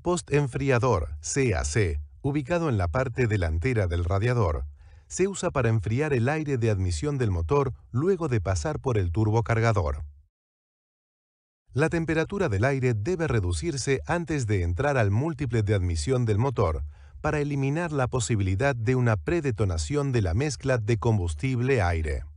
post-enfriador, CAC, ubicado en la parte delantera del radiador, se usa para enfriar el aire de admisión del motor luego de pasar por el turbocargador. La temperatura del aire debe reducirse antes de entrar al múltiple de admisión del motor para eliminar la posibilidad de una predetonación de la mezcla de combustible-aire.